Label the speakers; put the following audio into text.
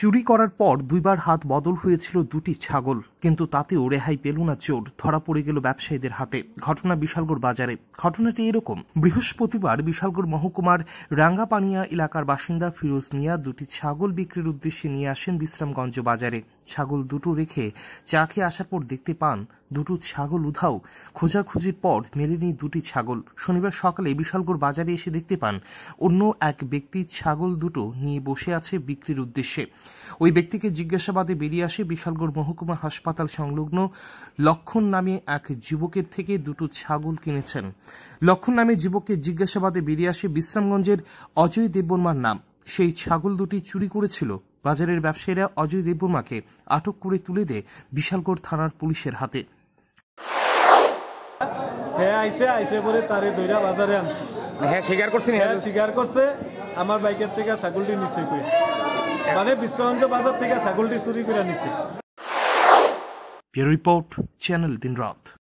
Speaker 1: চুরি করার পর দুইবার হাত বদল হয়েছিল দুটি ছাগল কিন্তু তাতেও রেহাই পেল না চোর ধরা পড়ে গেল ব্যবসায়ীদের হাতে ঘটনা বিশালগড় বাজারে ঘটনাটি এরকম বৃহস্পতিবার বিশালগড় মহকুমার রাঙ্গাপানিয়া এলাকার বাসিন্দা ফিরোজ মিয়া দুটি ছাগল বিক্রির উদ্দেশ্যে নিয়ে আসেন বিশ্রামগঞ্জ বাজারে ছাগল দুটো রেখে চা খেয়ে আসার পর দেখতে পান দুটো ছাগল উধাও খোঁজাখুঁজির পর মেলেনি দুটি ছাগল শনিবার সকালে বিশালগড় বাজারে এসে দেখতে পান অন্য এক ব্যক্তি ছাগল দুটো নিয়ে বসে আছে বিক্রির উদ্দেশ্যে ওই ব্যক্তিকে জিজ্ঞাসাবাদে বেরিয়ে আসে বিশালগড় মহকুমা হাসপাতাল সংলগ্ন লক্ষণ নামে এক যুবকের থেকে দুটো ছাগল কিনেছেন লক্ষণ নামে যুবককে জিজ্ঞাসাবাদে বেরিয়ে আসে বিশ্রামগঞ্জের অজয় দেববর্মার নাম সেই ছাগল দুটি চুরি করেছিল বাজারের ব্যবসায়ীরা অজয় দেববর্মাকে আটক করে তুলে দেয় বিশালগড় থানার পুলিশের হাতে
Speaker 2: হ্যাঁ আইসে আইসে পরে তারে দইরা বাজারে আনছি মানে হ্যাঁ স্বীকার করছে হ্যাঁ স্বীকার করছে আমার বাইকের থেকে ছাগলটি নিচে করে মানে বিশ্রান্ত বাজার থেকে ছাগলটি চুরি করে নিছে
Speaker 3: রিপোর্ট চ্যানেল দিন রাত